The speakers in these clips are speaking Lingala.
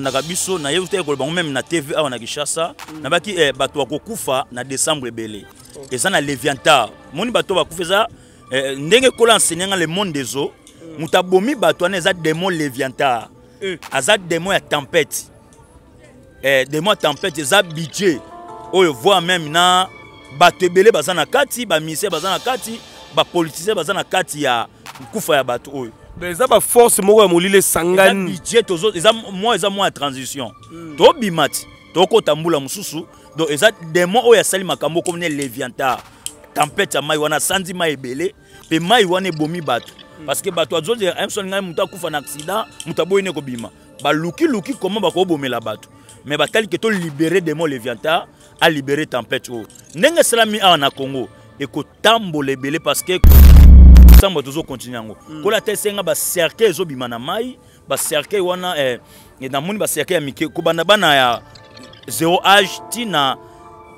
ndaka biso nayebi te ekoloba ngo meme na tv awa na kinshasa mm. nabaki eh, bato bakokufa na décembre ebele oh. eza na leviantar moni bato bakufa eza eh, ndenge kola enseignanga le monde des eaux mm. moto abomi bato wana eza demo leviantar mm. aza demo ya tempete eh, demo ya tempete eza budget oyo voi meme na bato ebele baza na kati baministère baza na kati bapolitisien baza na kati ya kufa ya bato oyo eza baforce moko ya molili esangani budget eza mwa eza mwa ya transition hmm. tobima ti tokota mbula mosusu donc eza demo oyo asali makambo okomi na leviantar tempete ya mai wana asandi mai ebele mpe mai wana ebomi bato hmm. parce que bato azozela ayemsoni ngai moto akufa na accident moto aboyini ekobima balukiluki koma bakobomela bato mais batali ke tolibere demo leviantar alibere tempete oyo ndenge esalami awa na congo ekotambola ebele parce que nsambo tozokontinue yango mm. kola te esenga bacercueil ezobima na mai bacercueil wana eh, namoni bacercueil ya mike kobanda bana ya 0 age ntina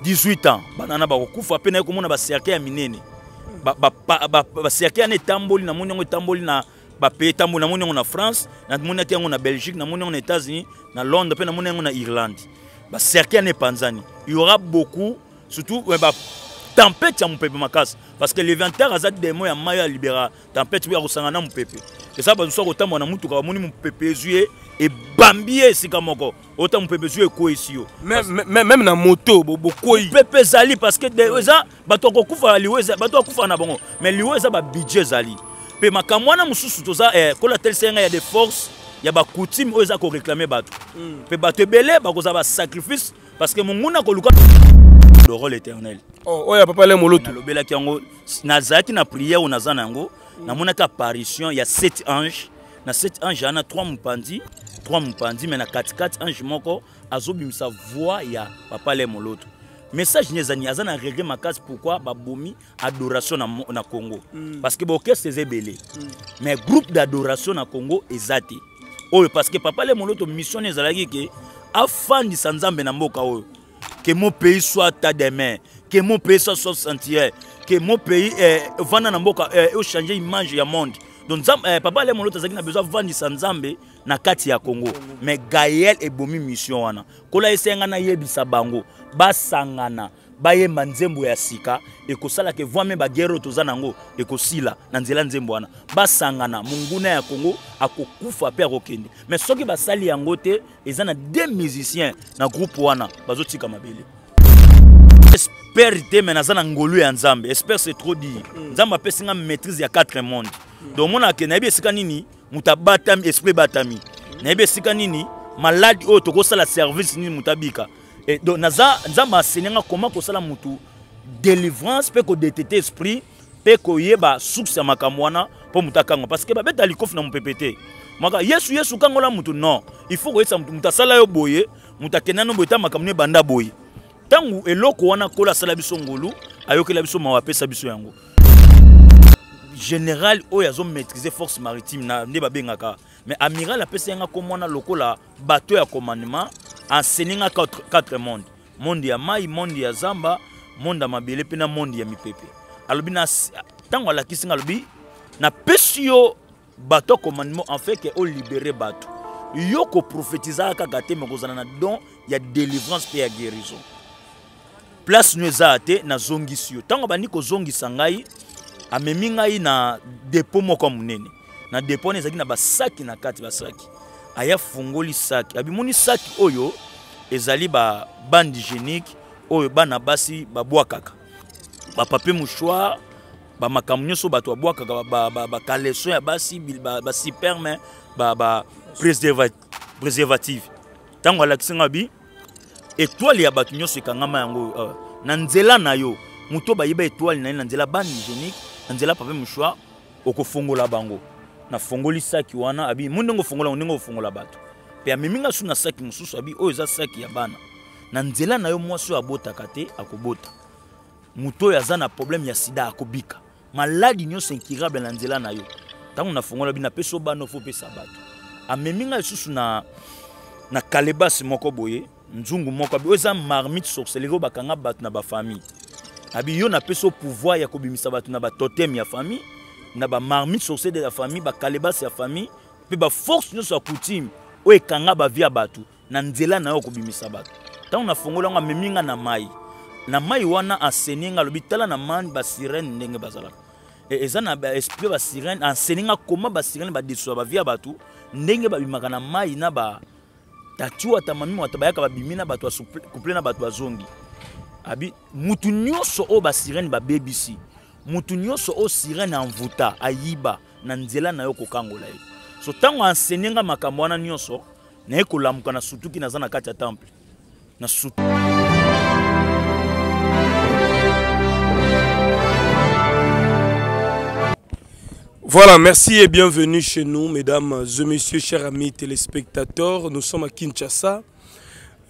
18 ans banana bakokufa mpe naye komona bacercueil ya minene bacercueil wana etamboli namoni yango etamboli na bapays etamboli namoni yango na france namoni ati yango na belgique namoni yango na états-unis na londres mpe namoni yango na irlande bacercueil wana epanzani il y aura beaucoup surtout tempete ya mopepe makasi parce que levanter aza demo ya mai alibera tempete oyo akosangana na mopepe eza bato mosusu akotambola na motuka bamoni mopepe ezwi ye ebambi ye esika moko ota mopepe ezwi e ekweyisi yo meme na moto bokwei mopepe ezali parce que eza bato akokufaka liwo bato akufaka na bango mais liwo eza babudget ezali mpe makambo wana mosusu toza eh, kola telisenga ya de force ya bacoutime oyo eza koreklame bato mpe hmm. bato ebele bakozala basacrifice parce que monguna koluka le rôle éternel oh, oyo ya papa le molotu nalobelaki yango nazalaki na prière oyo naza na yango namonaki apparition ya sept ange na sept ange wana trois mopanzi trois mopanzi mai na katikati ange moko azobimisa voix ya papa le molotu message ni ezani aza na regret makasi pourquoi babomi adoration na, na congo mm. parce que baorchestre eza ebele mm. mais groupe d'adoration na congo eza te oyo parce que papa le moloto mission ezalaki ke afandisa nzambe na mboka oyo que mon pays soit à ta des mains, que mon pays soit son sentier, que mon pays eh, vanda na mboka ochange eh, image ya monde donc nzambe eh, papa ale molota azalaki na besoin avandisa nzambe na kati ya congo mais gael ebomi mission wana kola esenga nayebisa bango basangana bayemba nzembo ya sika ekosalaka evwa me bagere oyo toza nango ekosila na nzela nzembo wana basangana monguna ya kongo akokufa mpe akokende me soki basali yango te eza na deux musiciens na groupe wana bazotika mabele espere te me naza na ngolu ya nzambe espere c'est trop dire mm. nzambe apesi nga maîtrise ya quatre monde donc omonaka nayebi esika nini moto abatami esprit ebatami nayebi esika nini maladi oyo tokosala service nini moto abika e donc naza nzambe aseni nga koma kosala motu délivrance mpe kodetete esprit mpe koyeba source ya makambo wana mpo motu akangwa parce ke babeta likofi na mopepe te maka yesu yesu kangola motu non il faut koyebisa motu motu asala yo boye motu akendana boye ta makambo no ebanda boye ntango eloko wana kolo asala biso ngolu ayokela biso mawa apesa biso yango général oyo azomaîtrise force maritime na nde babengaka mais amiral apesa yanga komwana lokola bato ya commandement enseninga quatre monde monde ya mai monde ya zamba monde ya mabele mpe na monde ya mipepe alobi ntango alakisinga alobi napesi yo bato commandement en fait ke olibere bato yo koprofetizaka kaka te me kozala na don ya délivrance mpe ya guérison place nu eza te nazongisi yo ntango bandi kozongisa ngai amemi ngai na depo moko ya monene na depo wana ezalaki na basaki na kati basaki aya fungoli saki abimoni saki oyo ezali babande génique oyo bana basi babwakaka bapape mouchoir bamakambo nyonso bato babwakaka bakaleson ya basi basuperme bapréservative ntango alakisinga bi etwale ya bato nyonso ekangama yango euh, na nzela na yo moto oyo bayeba etwale na ye na nzela bande hygiénique na nzela pape mouchoir okofungola bango nafongoli saki wana abi mo ndenge ofongola ngo ndenge ofongola bato mpe amemi nga su na saki mosusu abi oyo eza saki ya bana na nzela na yo mwasi oyo abotaka te akobota moto oyo aza na probleme ya sida akobika maladi nyonso incurable na nzela na yo ntango nafongola bi napesi o bana ofopesa bato amemi nga lisusu na, na kalebasi moko boye nzungu moko abi oyo eza marmite sorcellerie oyo bakanga bato na bafamille abi yo napesi o pouvoir ya kobimisa bato na batoteme ya famille na bamarmite sorcier de la famille bakalebasi ya famille mpe baforce nyonso ya coutume oyo ekanga bavi ya bato na nzela na yo kobimisa bato ntango nafongoli yango amemi nga na mai na mai wana aseni nga alobi tala na mani basirene ndenge bazalaka e, eza na baesprit basirene aseni nga koma basirene badesoya bavi ya bato ndenge babimaka na mai na batatu ata mami ata bayaka babimi na bato couple na bato bazongi abi mutu nyonso oyo basirene babebisi mutu nyonso osirena sirin anvuta ayiba na nzela na yo kokangola ye so ntango ansenye nga makambo wana nyonso naye kolamuka na sutuki naza na kati ya temple na sutu Voilà, merci et bienvenue chez nous, mesdames et messieurs, chers amis téléspectateurs. Nous sommes à Kinshasa,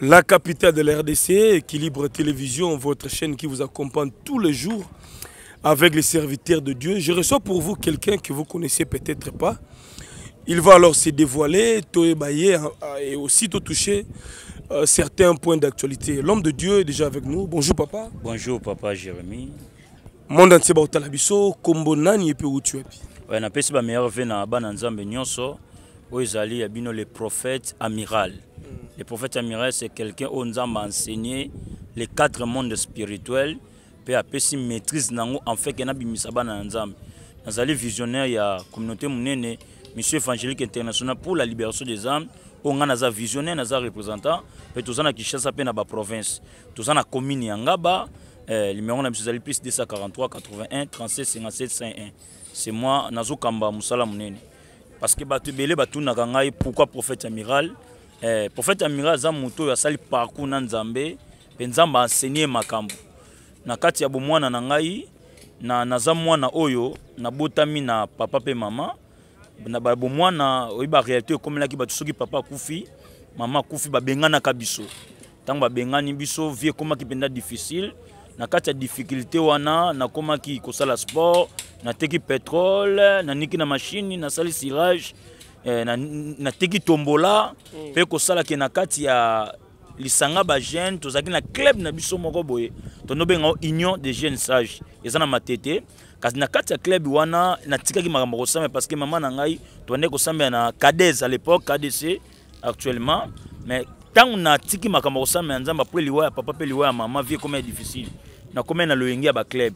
la capitale de la RDC, Équilibre Télévision, votre chaîne qui vous accompagne tous les jours avec les serviteurs de Dieu. Je reçois pour vous quelqu'un que vous connaissez peut-être pas. Il va alors se dévoiler, tout ébailler hein, ah, et aussi toucher euh, certains points d'actualité. L'homme de Dieu est déjà avec nous. Bonjour papa. Bonjour papa Jérémy. Monde entier bah, nani et puis où tu na ba meilleur nzambe le prophète amiral. Hmm. Le prophète amiral c'est quelqu'un où nous a enseigné les quatre mondes spirituels mpe si maîtrise en fait bana na nzambe nazali visionnaire ya communauté munene Monsieur évangélique International pour la libération des âmes visionnaires, nous visionnaire naza représentant mpe toza na à mpe na province. toza na commune ya ngaba eh, numéro na biso ezali plus 243 81 36 57 51 c'est moi nazokamba mosala munene parce que bato pourquoi prophète amiral eh, prophète amiral aza moto oyo parcours na nzambe mpe nzambe ma makambo na kati ya bomwana na ngai na naza mwana oyo nabotami na papa mpe mama na bomwana oyi barealité ekomelaki bato soki papa akufi mama akufi babenganaka biso ntango babengani biso vie ekomaki mpenza difficile na kati ya difficulté wana nakomaki kosala sport nateki petrole naniki na mashini nasali sirage eh, nateki tombola mpe mm. kosalaki na kati ya lisanga bajeune tozalaki na club na biso moko boye tondobengao union des jeunes sage eza na matete kasi na kati ya club wana natikaki makambo kosambela parce que mama na ngai towandeki kosambela na kades à l'époque kdc actuellement mais ntango natiki makambo kosambela na nzambe apres liwa ya papa mpe liwa ya mama vie komaya difficile nakomai na loyenge ya baclub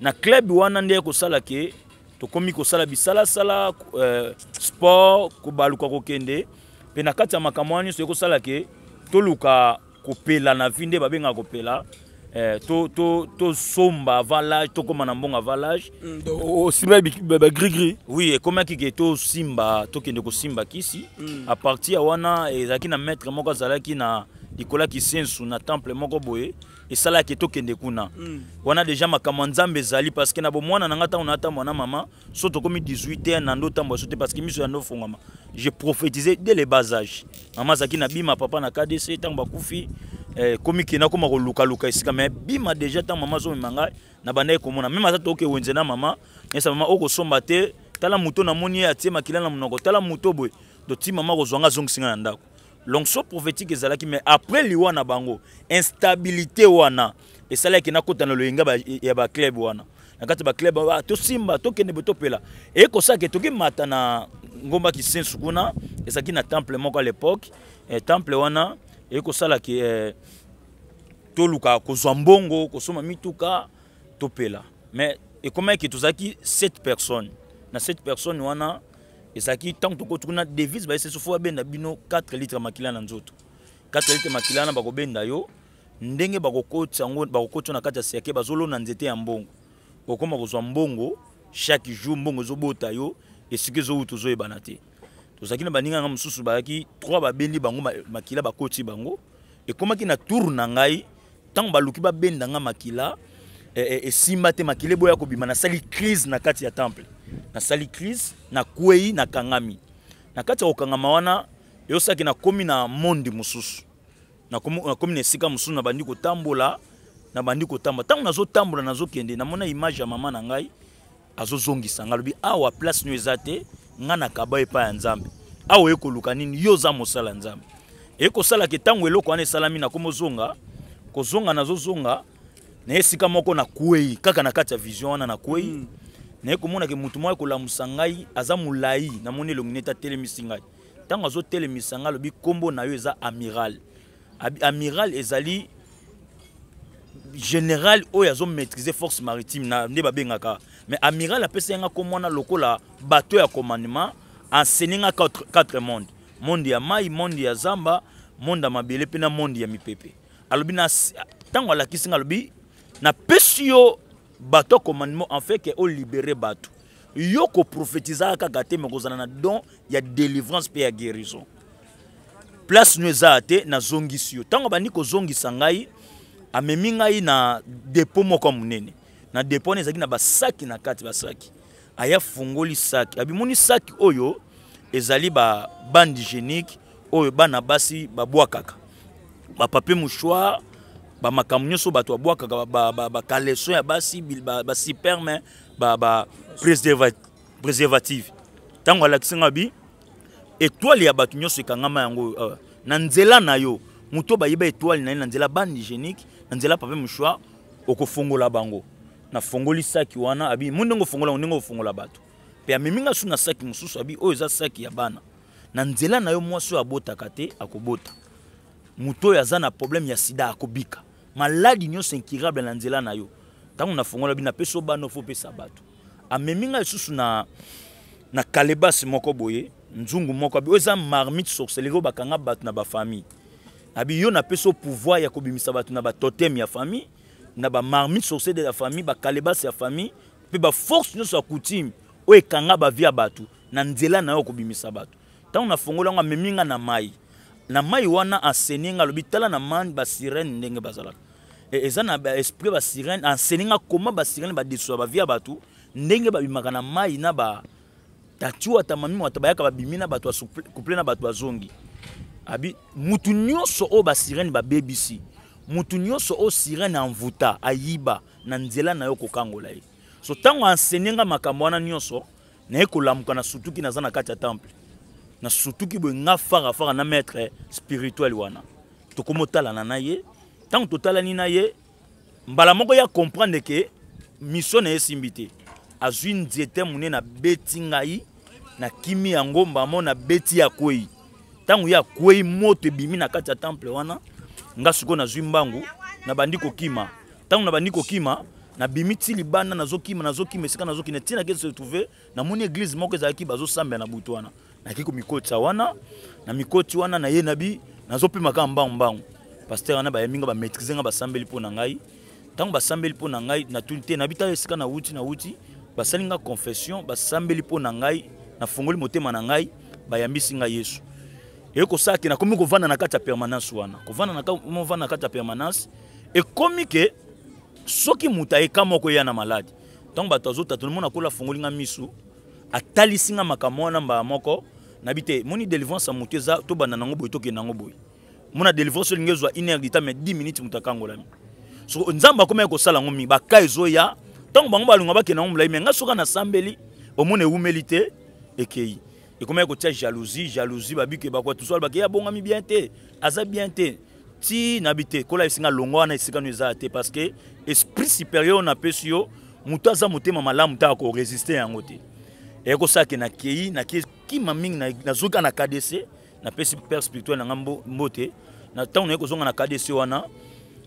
na club wana nde kosala ke tokómi kosala bisalasala euh, sport kobaluka kokende mpe na kati ya makambo wana nyonso ekosala ke toluka kopela na vi nde babengaka kopela Eh, tosomba to, to valage tokóma na mbongo ya valage mm, osimba bagrigri oui ekómaki ke tosimba tokende kosimba kisi mm. apartir ya wana ezalaki na maître moko azalaki na likolo ya kisensu na temple moko boye esalaki tokende kuna mm. wana deja makambo ya nzambe ezali parceke na bomwana na nga ntango natamwa na mama so tokomi 18 te na ndotambola so te parceke miso ya ndofungwama je prophétise dès le bas age mama azalaki na bima papa na kdc ntango bakufi eh, komi kenda koma kolukaluka esika me bima deja ntango mama azomema ngai na bandaki komona meme aza tokewenze na mama nyesa mama okosomba te tala moto namoni ye atie makila na monoko tala moto boye toti mama kozwa nga azongisi ngai na ndako longso prophétique ezalaki mais après liwa na bango instabilité wana esalaki nakota na loyenga ya baclub wana na kati baclub tosimba tokende bo topela eye kosalaki tokimata na ngomba kisensu kuna ezalaki na temple moko à l'époque eh, temple wana eye kosalaki eh, toluka kozwa mbongo kosoma mituka topela mais ekomaki tozalaki 7 personnes na 7 personnes wana ezalaki ntango tokotuna devise bayesesu fo babenda bino 4 litre makila na nzoto 4 litre makila na bakobenda yo ndenge bakokotisa yango bakokotisa na kati ya siake bazolona nzete ya mbongo okoma kozwa mbongo chaque jour mbongo ezobota yo esika ezowuta ozoyebana te tozalaki na baninganga mosusu bayaki 3 babendi bango makila bakoti bango ekomaki na tour na ngai ntango baluki babendanga makila esimba eh, eh, eh, te makila eboya kobima nasali crise na kati ya temple nasali crise nakwei nakangami na kati ya kokangama wana eyosaki nakomi na monde mosusu nakomi na esika mosusu nabandi kotambola nabandi kotambola ntango nazotambola nazokende namona image ya mama na ngai azozongisa ngai alobi awa place nio eza te ngai nakaba epai ya nzambe awa ekoluka nini yo oza mosala ya nzambe ekosalaka ntango eloko wana esalami nakomi ozonga kozonga nazozonga na esika moko nakwei kaka na kati ya vision wana nakwei mm. naye komonake motu moko akolamusa ngai aza molai namoni elongi neti atelemisi ngai ntango azotelemisa ngai alobi nkombo na yo eza amiral amiral ezali général oyo azomaîtrise force maritime na nde babengaka mais amiral apesa yanga ko mwana lokola bato ya commandement enseigne nga 4 monde monde ya mai monde ya zamba monde ya mabele mpe na monde ya mipepe alobi ntango alakisi nga alobi napesi yo bato commandement en fait ke olibere bato yo koprophétisaka kaka te me kozala na don ya délivrance mpe ya guérison place no ezala te nazongisi yo ntango bandi kozongisa ngai amemi ngai na depo moko ya monene na depo wana ezalaki na basaki na kati basaki aya fungoli saki abimoni saki oyo ezali babande génique oyo bana basi babwakaka bapape mouchoir bamakambo nyonso bato babwakaka bakaleson ya basi basuperme bapreservative ntango alakisinga bi etwale ya bato nyonso ekangama yango awa euh, na nzela na yo moto bayeba etwale na ye na nzela bandigénique na nzela pape mouchoir okofongola bango nafongoli saki wana abi mo ndenge ofongola ngo ndenge ofongola bato mpe amemi nga su na saki mosusu abi oyo eza saki ya bana na nzela na yo mwasi oyo abotaka te akobota moto oyo aza na probleme ya sida akobika maladi nyonso incurable na nzela na yo ntango nafongola bino apesa bana fo opesa bato amemi ngai lisusu na, na kalebasi moko boye nzungu moko abi oyo eza marmite sorcellerie oyo bakanga bato na bafamille abi yo napesa o pouvoir ya kobimisa bato na batoteme ya famille na bamarmite sorcellerie ya famille bakalebasi ya famille mpe baforce nyonso ya coutume oyo ekanga bavie ya bato na nzela na yo kobimisa bato ntango nafongola yango amemi nga na mai na mai wana aseni nga alobi tala na mani basirene ndenge bazalaka E, eza na baesprit ya basirene ensene nga koma basirene badesola bavi ya bato ndenge babimaka na mai na batatiw ata mamimo ata bayaka babimi na bato couple na bato bazongi abi mutu nyonso oyo basirene babebisi mutu nyonso oyo sirene anvuta ayiba na nzela na yo kokangola ye so ntango ansene nga makambo wana nyonso naye kolamuka na sutuki naza na kati ya temple na sutuki boye nga farafara na maître spirituel wana tokomotala na na ye ntango totalani na ye mbala moko ya comprendre ke misio na ye esimbi te azwi nzete monene abeti ngai nakimi yango mbamo nabeti akwei ntango ye akwei moto ebimi na kati ya temple wana nga sikoyo nazwi mbangu nabandi kokima ntango nabandi kokima nabimi ti libanda nazokima nazokima esika nazokina ti nake retrouve namoni eglize moko ezalaki bazosambela na butu wana nakei komikoti wana na mikoti wana naye nabi nazopema kaka mbangu mbangu paster wana bayambi nga bamaitrise nga basambeli mpo na ngai ntango basambeli mpo na ngai natuni te nabita esika nawuti nawuti basali nga confession basambeli mpo na ngai nafungoli motema na ngai bayambisi nga yesu ekosala ke nakomi kovanda na kati ya permanence wana kovanda na kati ya permanence ekomi ke soki moto ayeka moko eya na maladi ntango bato azotata nomona kola afungoli nga miso atalisi nga makambo wana mbala moko nayebi te moni délivrance ya moto eza tobanda nango boye tokende nango boye mona délivrance olingi ozwa une heure du temps mais 10 minutes moto akangolami soko nzambe akomaki kosala yango mingi baka ezoya ntango bango balinga bakende yango molai me nga soki nasambeli omona ewumeli te ekei ekomaki kotia jalousie jalousie babike bakwa tusuala bakeya eh, abongami bien te aza bien te ti na bi te kola esinga longo wana esika no eza te parce que esprit supérieur oyo napesi yo moto aza motema malamu te akorésiste yango te ekosala ke nakei nakei kima mingi nazwika na kdc na napesi père spirituel na ngai mbote na ntango naye kozonga na kdc wana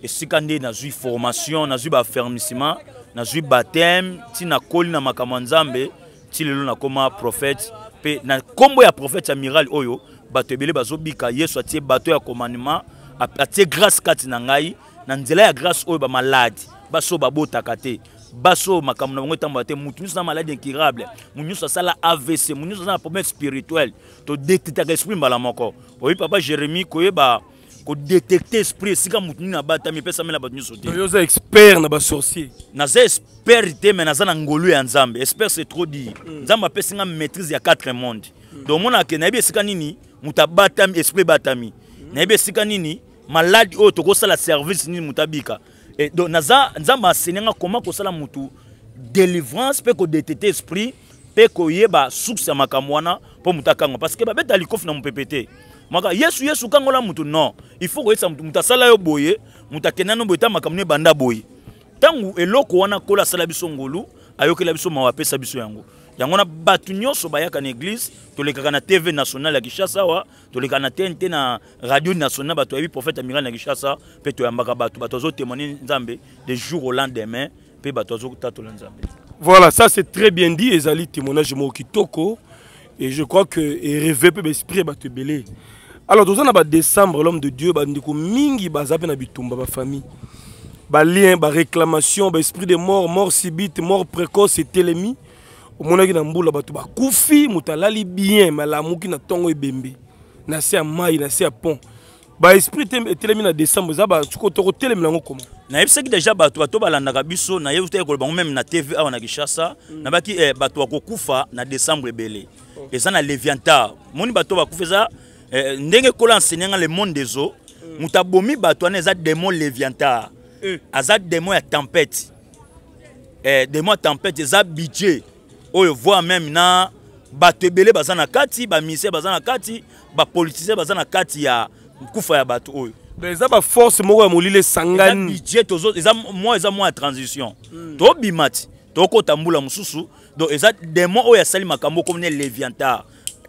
esika nde nazwi formation nazwi baaffermissement nazwi baptême ti nakoli na makambo ya nzambe ti lelo nakóma prophète mpe na nkombo ya prophète ya mirale oyo bato ebele bazobika yesu atie bato ya komandema atie grâce kati na ngai na nzela ya grâce oyo bamaladi baso babotaka te baso makambo na bango etambola te motu nyonso aza maladi incurable motu nyonso asala avc motu nyonso aza na problème spirituel todetectaka esprit mbala moko oyi papa jérémi koyeba kodetecte esprit esika motu nini abatami epesami na bato nyonso te oza expert na basorcier naza expert te mais naza na ngolu ya nzambe expert c'est trop dire mm. nzambe apesinga maîtrise ya quatre monde mm. donc omonake nayebi esika nini moto abatami esprit ebatami mm. nayebi esika nini maladi oyo tokosala service nini moto abika e donc naza nzambe aseni nga koma kosala motu délivrance mpe kodetete esprit mpe koyeba source ya makambo wana mpo motu akangwa parce ke babeta likofi na mopepe te maka yesu yesu kangola motu non il faut koyebisa motu motu asala yo boye motu akendani yo boye ta makambo no ebanda boye ntango eloko wana kola asala biso ngolu ayokela biso mawa apesa biso yango yango na bato nyonso bayaka na église tolekaka na tv nationale ya kinshasa wa tolekaka na tnt na radio nationale bato yayebi prophète amiral na kinshasa mpe toyambaka batu zo azotémoine nzambe de jour au lendemain mpe tata to nzambe voilà ça c'est très bien dit ezali témoignage moko kitoko et je crois que il rêve pe ya bato belé alors toza na décembre l'homme de dieu bandeko mingi baza mpe na bitumba ba réclamation ba esprit de mort mort subite mort précoce etelemi omonaki na mbula bato bakufi moto alali bien me alamuki na ntongo ebembe na se ya mai na se ya pont baesprit etelemi na décembre eza tokotelemela yango koma nayebisaki deja bato bato balandaka biso nayebi te koloba yango meme na tv awa na kinshasa mm. nabaki eh, bato bakokufa na décembre ebele oh. eza na leviantar moni bato bakufa eza eh, ndenge kola enseignanga le monde des eaux mm. moto abomi bato wana eza demo leviantar eh. aza demo ya tempête demo ya tempête eza budget oyo voire même na bato ebele baza na kati baministère baza na kati bapolitisien baza na kati ya kufa ya bato oyo eza baforce moko ya molili esangani budget mwa eza mwa ya transition hmm. tobima ti tokota mbula mosusu donc eza demo oyo asali makambo okomi na leviantar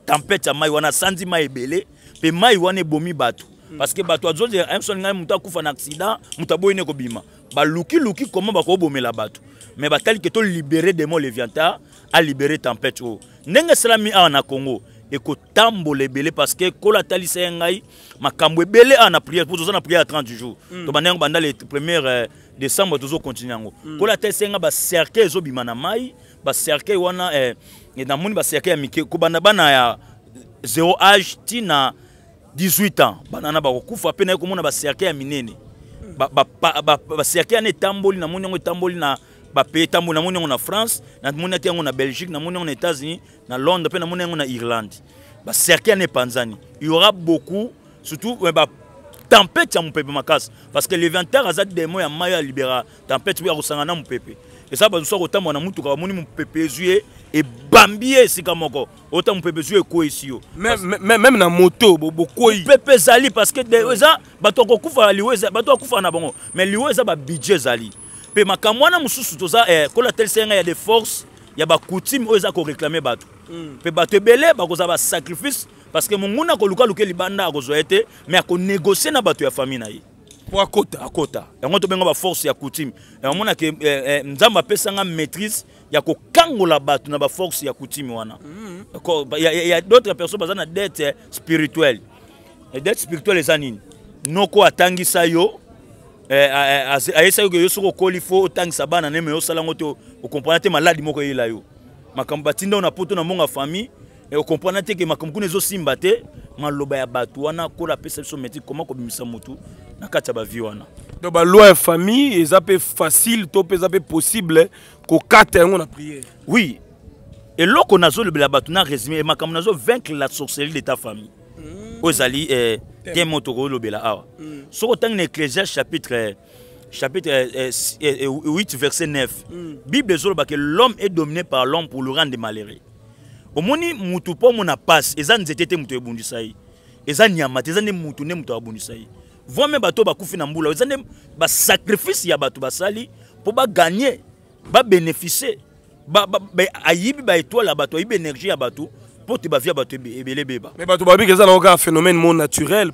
tempete ya mai wana asandi mai ebele mpe mai wana ebomi bato hmm. parce que bato azolingai moto akufa na accident moto aboyini kobima balukiluki koma bakobomela bato mais batali ke tolibere demo leviantar alibere tempete oyo oh. ndenge esalami awa na congo ekotambola ebele parce que kolo atalisa ye ngai makambo ebele awa na prière po toza na prière ya 30 jour mm. tobanda yango banda le 1er euh, décembre tozokontinue yango mm. kolo atalisa ye ngai bacercueil ezobima na mai bacercueil wana eh, namoni bacercueil ya mike kobanda bana ya 0 age ntina 18 ans banana bakokufa mpe naye komona bacercueil ya minene bacercueil wana etamboli namoni yango etamboli na ba, ba, ba, ba, ba, ba, ba, ba, ba, bapays etambola namoni yango na france namoni ati yango na belgique namoni yango na états-unis na londres mpe namoni yango na irlande bacercle yana epanzani iora beaucoup surtout tempête ya mopepe makasi parce que levantar aza demo ya mai alibera tempête oyo akosangana na mopepe eza bazusu akotambola na mutuka bamoni mopepe ezwi ye ebambi ye esika moko ota mopepe ezwi ekweyisi yo meme na moto bokoyi mopepe ezali parce que eza bato akokufa liwo bato akufaka na bango mais liwo eza babudget ezali mpe makambo wana mosusu toza eh, kola telesenga ya de force ya bacoutime oyo eza koreklame bato mpe mm. bato ebele bakozala basacrifice parce que monguna akolukaluka libanda akozwa ye te mais akonegocie na bato ya famille na ye po akota akota yango tobenga baforce ya coutume eh, omonake eh, nzambe apesanga maîtrise ya kokangola bato na baforce ya coutume wana mm. ya d'autres personnes baza na dette spirituelle dette spirituelle eza nini noko atangisa yo Eh, ayesaki eh, oyo soki okoli fo otangisa bana ne me osala yango te okomprana te maladi moko eyela yo makambo batinda na poto na mbongo famille eh, okomprana te ke makambo kuna ezosimba te maloba ya bato wana kola apesa biso meti koma kobimisa motu na kati ya bavi wana donc baloi ya famille eza mpe facile to mpe eza mpe possible kokata yango na priere oui eloko nazolobela bato na résumé makambo nazovaincre la sorcellerie de ta famille Mm. ozali eh, te moto koolobela mm. So, on ne Dans chapitre eh, chapitre 8 eh, verset 9 mm. bible dit que l'homme est dominé par l'homme pour le rendre malheureux omoni mutu mpo pas pasi eza nzete mutu na mbula ba ya gagner, basali bénéficier po te bavia bato ebele beba me bato babiki eza nango kaka phénomène mon naturel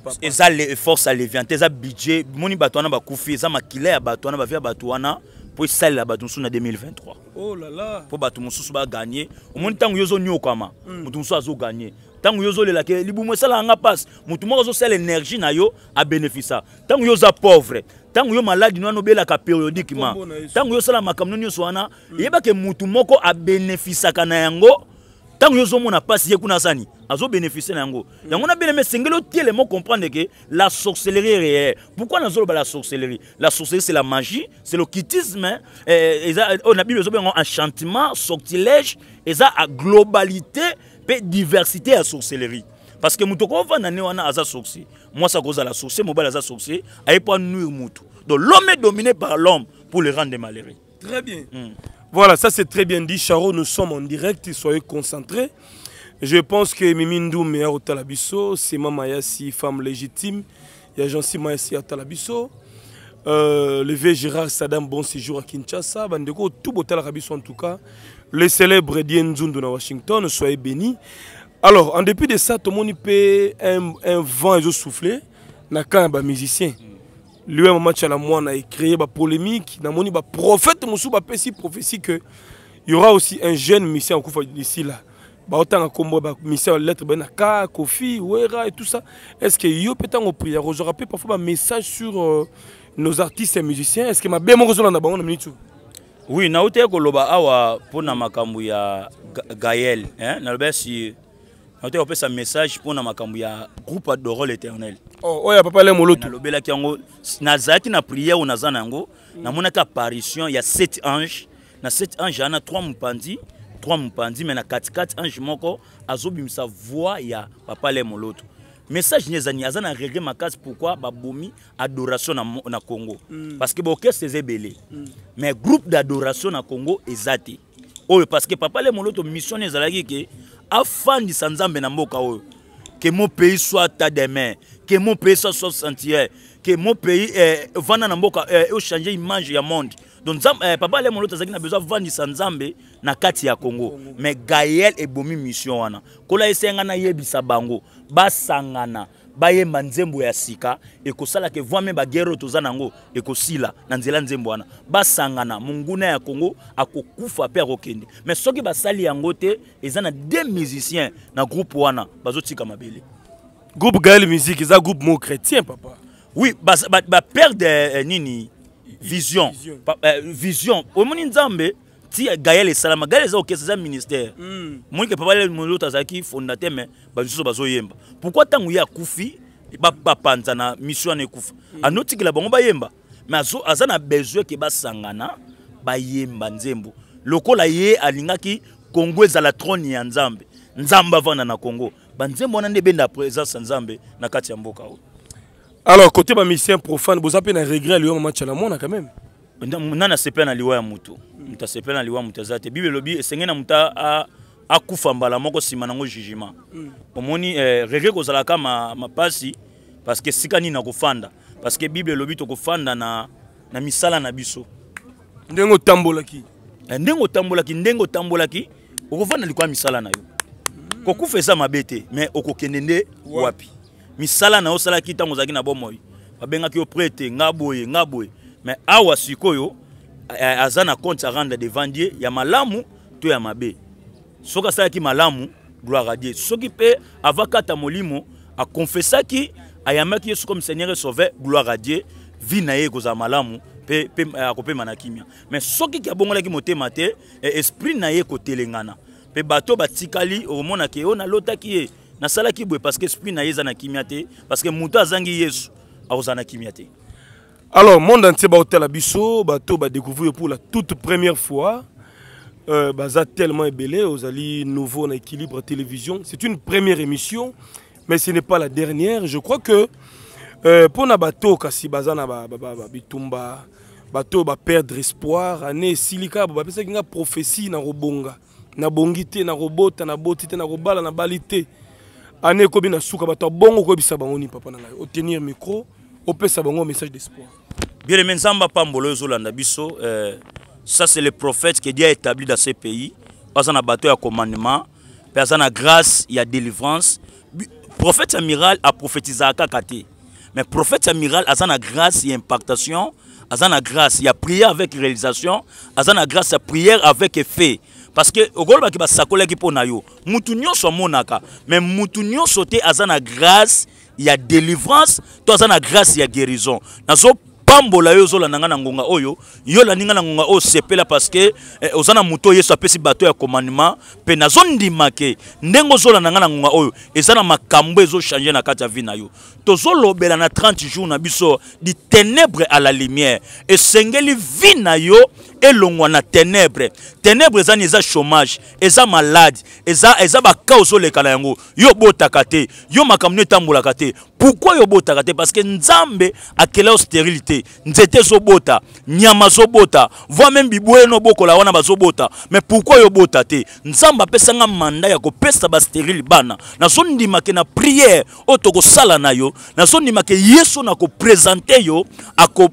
forces à alleviant eza budget moni bato wana bakufi eza makila ya bato wana bavia bato wana celle esalela bato mosusu na 2023 pour bato mosusu baganye omoni ntango yo ozonyokama hmm. moto mosusu gagner ntango yo ozolela ke mo sala nga mpasi motu moko azosala énergie na yo abénéfisa ntango yo oza pauvre ntango yo no bela ka périodiquement ntango yo sala makam no nyonso wana eyebake hmm. mutu moko bénéficier na yango ntango yo ozomona pas ye kuna asani azobénéficie na yango mm. yango na bien le esengeli otielema comprendre que la sorcellerie est réelle pourquoi avons la sorcellerie la sorcellerie c'est la magie c'est l'ocultisme hein. eh, oyo oh, na bible ezobenga enchantement sortilège et la globalité la diversité la sorcellerie parce que moto akovanda ne wana aza sorcier la sorcellerie sorcier mobali la sorcellerie. Elle n'est pas motu donc l'homme est dominé par l'homme pour le rendre malheureux très bien mm. Voilà, ça c'est très bien dit. Charo, nous sommes en direct, soyez concentrés. Je pense que Mimindou Mearo Talabiso, c'est Mamayasi, femme légitime. Il y a Jean-Si Mayasi à Talabiso. Euh, le vieux Gérard Sadam, bon séjour à Kinshasa. Bandeko, tout beau Talabiso en tout cas. Le célèbre Dien Zundu à Washington, soyez bénis. Alors, en dépit de ça, tout le monde peut un, un vent et souffler. N'a qu'un musicien. musiciens. liwa ya match ala mwana ecreye bapolémique namoni baprofete mosusu bapesi prophétie que y aura aussi un jeune misien akufa d'ici là baotanga nkombo bamisien balettre baye na ka kofi wera et tout ça est ce que yo mpe ntango priere ozwaka mpe parfois bamessage sur euh, nos artistes et musiciens est ce que mabe moko ozolanda bango na minute oui nauti ye koloba awa mpo na makambo ya gael eh? naloba sur nakoki kopesa message mpona makambo ya groupe adorol éternel oh, oyo ya papa le molutu nalobelaki yango nazalaki na priere oyo naza na yango mm. namonaki apparition ya 7 ange na 7 ange ana 3 mopandi 3 mopandi mai na katikati ange moko azobimisa voix ya papa le molotu message ni ezani aza na regret makasi pourquoi babomi adoration na, na congo mm. parce que baorchestre eza ebele mm. mais groupe d'adoration na congo eza te oyo parce que papa le moloto mission ezalaki ke mm. afandisa nzambe na mboka oyo ke mo pays soit ta demain ke mo pays soit soit sentier ke mo pays eh, vanda na mboka eh, ochange image ya monde donc nzambe eh, papa lemo lote azalaki na besoin avandisa nzambe na kati ya congo mais gael ebomi mission wana kola esenga nayebisa bango basangana bayemba nzembo ya sika ekosalaka evwa me bagere oyo toza nango ekosila na nzela nzembo wana basangana monguna ya kongo akokufa mpe akokende me soki basali yango te eza na deux musiciens na groupe wana bazotika mabele groupe gael musique eza groupe mo chrétien papa oui baperde ba, ba, ba euh, nini vision vision euh, omoni nzambe ti gayel esalama gayel eza okesa eza ministère hmm. moike papa molota azalaki fondateur me bato nyonso bazoyemba pourkui ntango ye akufi bapanza na mission wana ekufa anotikela bango bayemba mais aza na besoin ke basangana bayemba nzembo lokola ye alingaki kongo ezala trone ya nzambe nzambe avanda na kongo banzembo wana nde ebenda présence ya nzambe na kati ya mboka oyo alors côté bamisien profane boza mpe na regret aliwa mama tyala mwana quand même nani asepeya na liwa ya motu moto asepele na liwa moto aza te bible elobi esengeli na moto akufa mbala moko nsima nango jugement mm. omoni eh, regre kozalaka mapasi parceke esika nini nakofanda parceke bible elobi tokofanda na, na misala na biso ndenge otambolaki eh, ndenge otambolaki ndenge otambolaki okofanda likolo ya misala na yo mm. kokufa eza mabe te me okokende nde wapi misala na yo osalaki ntango ozalaki na bomoi babengaki yo prete nga boye nga boye me awa sikoyo Eh, aza na compte arendre devant dieu ya malamu to ya mabe soki asalaki malamu gloire à dieu soki mpe avaki ata molimo akonfesaki ayambaki yesu comme seigneur e sauver gloire à dieu vi na ye ekozala malamu mpe eh, akopema na kimia mais soki ke abongolaki motema te eh, esprit na ye ekotelengana mpe bato batikali okomonake oyo oh, nalotaki ye nasalaki boye parce que esprit na ye eza na kimia te parce que moto azangi yesu akozala na kimia te alors monde entier baotala biso bato bah, découvrir pour la toute première fois euh, baza tellement aux alliés nouveaux en équilibre télévision c'est une première émission mais ce n'est pas la dernière je crois que euh, mpona bato kasi baza na bitumba bato va bah, perdre espoir ane esili kabo bapesaki prophétie na kobonga na te na naboti na nakobala nabali te ane ekomi na suka bato abongo koyebisa on y papa na obtenir micro opesa un message d'espoir bien aimé nzambe apambola oyo biso eh, ça c'est le prophète que dieu a établi dans ce pays Personne na bato un commandement personne na grâce a délivrance prophète amiral a prophétisé à Kakate. mais prophète amiral a na grâce il y a impactation a na grâce il y a prière avec réalisation il a grâce ya prière avec effet parce que okolobaki basakolaki mpo pour yo mutu nyonso monaka, mais mutu sauté, te a na grâce ya délivrance toza na grâce ya guérison nazopambola yo ozolanda ngai na ngonga oyo yolandi ngai na ngonga oyo sepela parce que eh, oza na moto oyo yesu apesi bato ya komandima mpe nazondima ke ndenge ozolanda ngai na ngonga oyo eza na makambo ezochange na kati ya vi na yo tozolobela na 30 jour na biso du ténèbre à la lumière esengeli vi na yo elongwa na ténèbre ténèbre eza nini eza chômage eza maladi eza eza baka ozoleka na yango yo obotaka te yo makambo nio etambolaka te pourkui yo obotaka te parce que nzambe akela yo stérilité nzete ezobota nyama ezobota voi meme bibweno obokola wana bazobota mais pourkui yo obota te nzambe apesanga manda ya kopesa bastérile bana nazondimake na priere oyo tokosala na yo nazondimake yesu na kopresente yo ako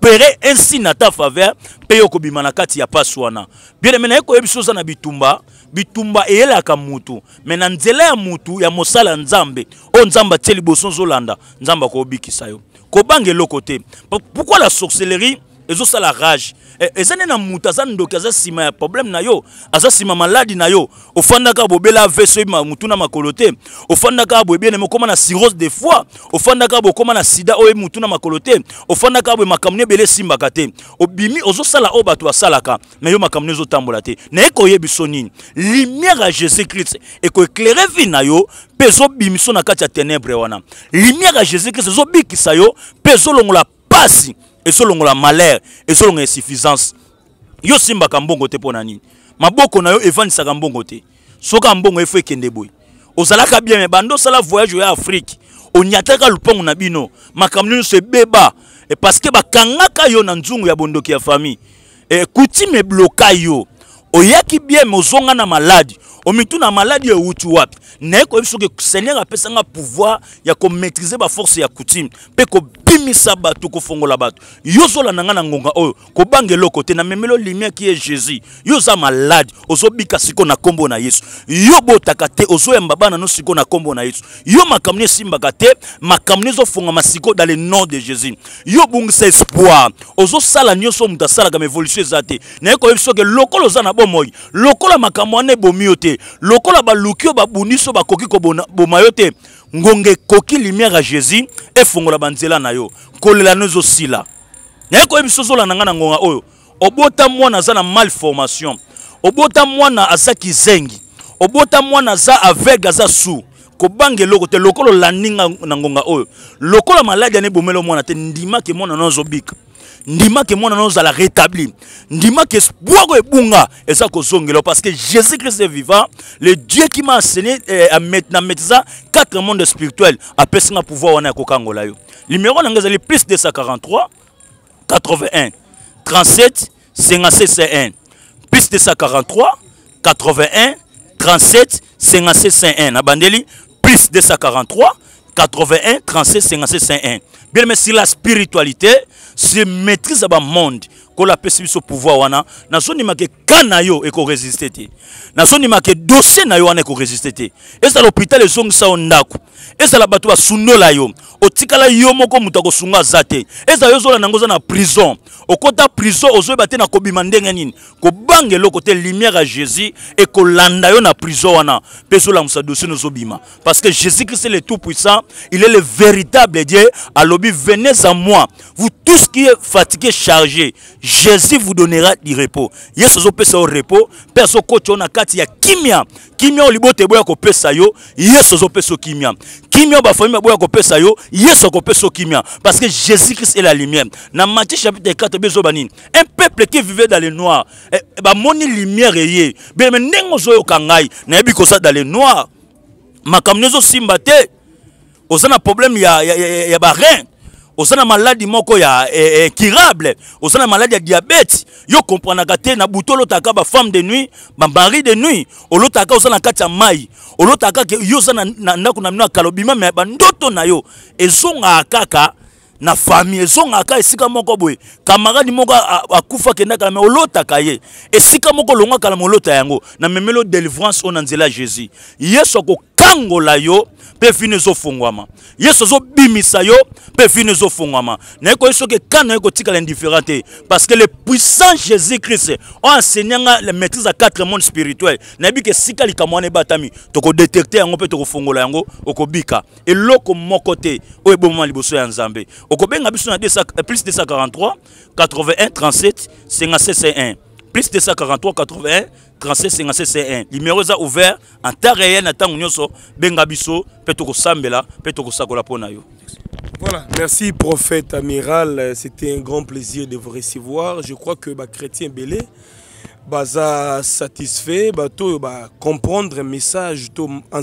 opere insigne na ta faveur mpe yo okobima na kati ya pasi wana bien aime naye koyebi so oza na bitumba bitumba eyelaka mutu me na nzela ya mutu ya mosala ya nzambe oyo nzambe atie liboso ozolanda nzambe akobikisa yo kobanga eloko te pourkui la sorcellerie ezosala rage e, eza nde na moto aza ndoki aza nsima ya problème na yo aza nsima maladi na yo ofandaka bobela ve so ebima motu na makolo te ofandaka boyebieneme okóma na sirose de fois ofandaka bokóma na sida oyo motu na makolo te ofandaka boye makambo ni ebele esimbaka te obimi ozosala oyo bato basalaka me yo makambo ni ezotambola te naye koyebiso nini lumière ya jésus christ ekoeclaire vi na yo mpe ezobimiso na kati ya ténèbre wana lumière ya jésus christ ezobikisa yo mpe ezolongola pasi ezolongola malheur ezolongola insuffisance yo osimbaka mbongo te mpo na nini maboko na yo evandisaka mbongo te soki ya mbongo efo ekende boye ozalaka bien me bando osala voyage oya afrike oniataka lupango na bino makambo nyonso ebeba e parceke bakangaka yo na nzungu ya bondoki ya famille e, kutime ebloka yo oyaki bien me ozonga na maladi omituna maladi oyo ewuti wapi naye koyebi soki seigneur apesanga pouvoir ya komaîtrise baforce ya kutime mpe kolimisa bato kofongola bato yo ozolanda ngai na ngonga oyo kobanga eloko te namemeli lumière ki ye jésus yo oza maladi ozobika sikoyo na nkombo na yesu yo botaka te ozoyamba bana no sikoyo na nkombo na yesu yo makambo esimbaka te makambo ezofongama sikoyo dans le nom de jésus yo obungisa espoir ozosala nyonso moto asalaka ma évolution eza te naye koyebi soki lokola oza na bomoi lokola makambo wana ebomi yo te lokola baluki oyo babundisi oyo bakoki koboma yo te ngonga ekoki lumière ya jésus efongola banzela na yo kolela no ezosila naye koyebi so ozolanda ngai na ngonga oyo obota mwana aza na malformation obota mwana aza kizengi obota mwana aza aveugle aza sourd kobanga eloko te lokola olandi nga na ngonga oyo lokola maladi ana ebomela mwana te ndimaki mwana na ozobika ndima ke mwana la rétabli ndima ke bwako ebunga eza zongelo parce que jésus-christ est vivant le dieu qui m'a enseigné eh, na metiza quatre mondes spirituels. Après spirituel que pouvoir wana ya kokangola yo numéro nanga ezali plus 243 81 37 56 plus 243 81 37 56 51 abandeli plus 243 81 36, 56 51. Bien mais si la spiritualité se maîtrise dans le monde, qu'on la pouvoir wana, na zone ma que kanayo et qu'on résiste Na ma dossier na yo wana Et ça l'hôpital les Et ça la yo. yo moko sunga zate. Et yo zola nangoza na prison. Okota prison e na ozanga te lumière à jésus et ekolanda yo na prison wana mpe ezolamusa dossier obima, parce que jésus christ est le tout puissant il est le véritable dieu alobi venez à moi vous tous qui êtes fatigués, chargés, jésus vous donnera du repos yesu azopesa au repos peso azokoti yo na kati ya kimia kimia oyo boya ko pesa yo yes azopesa yo kimia kimia ba oyo boya ko pesa yo yesu akopesa yo kimia parce que jésus christ est la lumière na matthieu chapitre 4 bezo nini un peuple qui vivait dans le noir et, eh, eh, bamoni lumière ye beleme ndenge ozoyoka ngai nayebi koza dans le noir makambo ezosimba te oza na problème ya, ya, ya, ya barein oza na maladi moko ya incurable eh, eh, oza na maladi ya diabete yo komprenaka te na butu olotaka bafemme de nuit bamari de nuit olotaka oza na kati ya mai olotaka yo oza na ndako na bino ya kala obima me bandoto na yo ezongaka kaka na famille ezongaka esika moko boye kamaradi moko akufa akendaka me olotaka ye esika moko olongwaka na molota yango na memeli o délivrance oyo na nzela ya jésus yesu akokangola yo mpe vino ezofungwama yesu azobimisa yo mpe vino ezofungwama naye koyebi soki ekani na ye kotikala indifférent te parce que le puissant jésus christ oenseignanga la maîtrise ya quatre monde spirituel nayebi ke esika likambo wana ebatami tokodetecte yango mpe tokofungola yango okobika eloko moko te oyo ebomama liboso ya nzambe okobenga biso na euh, plus 243 81 37 56 1 plus 243 81 37 56 1 numéro est ouvert en temps réel na ntango nyonso benga biso mpe tokosambela mpe yo Voilà, merci prophète amiral, c'était un grand plaisir de vous recevoir. Je crois que bah, chrétien Bélé a satisfait tout ba comprendre message to en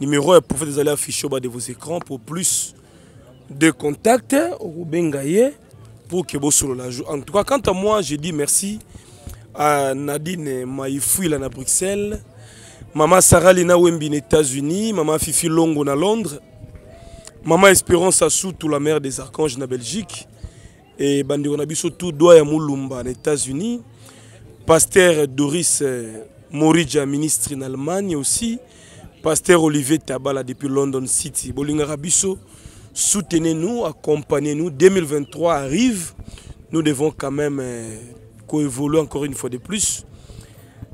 numéro est prophète vous allez afficher au bas de vos écrans pour plus de contact okobenga ye pour ke bosolola jour en tout cas quant à moi je dis merci à nadine maifuila na bruxelles mama sara lina wembi na états-unis mama fifi longo na londres mama espérance asutu la mare des archanges na belgique e bandeko na biso tout doa ya molumba na états-unis pasteur doris euh, morija ministre na allemagne aussi pasteur olivier tabala depuis london city bolingaka biso soutenez-nous, accompagnez-nous. 2023 arrive, nous devons quand même euh, coévoluer encore une fois de plus.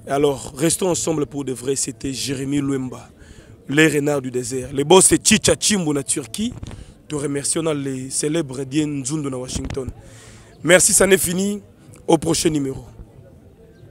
Alors, restons ensemble pour de vrai. C'était Jérémy Luemba, les renards du désert. les boss c'est Chicha na Turquie. Te remercions les célèbres Dien Washington. Merci, ça n'est fini. Au prochain numéro.